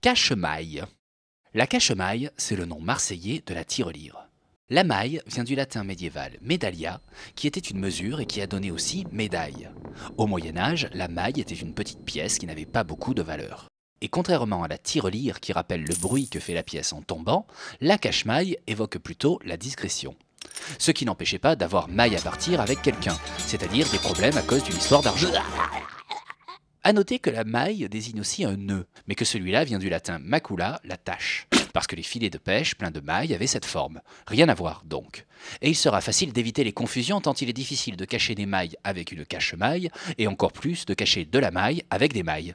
cachemaille. La cachemaille, c'est le nom marseillais de la tirelire. La maille vient du latin médiéval medalia, qui était une mesure et qui a donné aussi médaille. Au Moyen Âge, la maille était une petite pièce qui n'avait pas beaucoup de valeur. Et contrairement à la tirelire qui rappelle le bruit que fait la pièce en tombant, la cachemaille évoque plutôt la discrétion. Ce qui n'empêchait pas d'avoir maille à partir avec quelqu'un, c'est-à-dire des problèmes à cause d'une histoire d'argent. A noter que la maille désigne aussi un nœud, mais que celui-là vient du latin macula, la tâche, parce que les filets de pêche pleins de mailles avaient cette forme. Rien à voir donc. Et il sera facile d'éviter les confusions tant il est difficile de cacher des mailles avec une cache-maille, et encore plus de cacher de la maille avec des mailles.